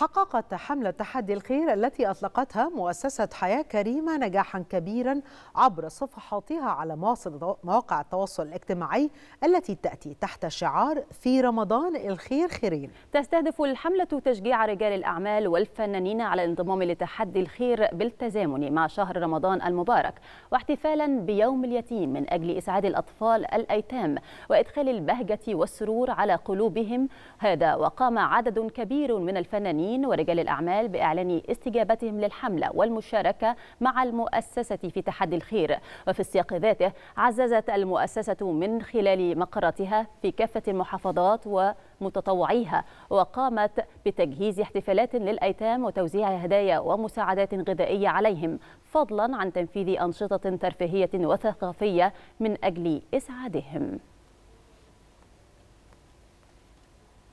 حققت حملة تحدي الخير التي أطلقتها مؤسسة حياة كريمة نجاحا كبيرا عبر صفحاتها على مواقع التواصل الاجتماعي التي تأتي تحت شعار في رمضان الخير خيرين تستهدف الحملة تشجيع رجال الأعمال والفنانين على الانضمام لتحدي الخير بالتزامن مع شهر رمضان المبارك واحتفالا بيوم اليتيم من أجل إسعاد الأطفال الأيتام وإدخال البهجة والسرور على قلوبهم هذا وقام عدد كبير من الفنانين المواطنين ورجال الأعمال بإعلان استجابتهم للحملة والمشاركة مع المؤسسة في تحدي الخير وفي السياق ذاته عززت المؤسسة من خلال مقراتها في كافة المحافظات ومتطوعيها وقامت بتجهيز احتفالات للأيتام وتوزيع هدايا ومساعدات غذائية عليهم فضلا عن تنفيذ أنشطة ترفيهية وثقافية من أجل إسعادهم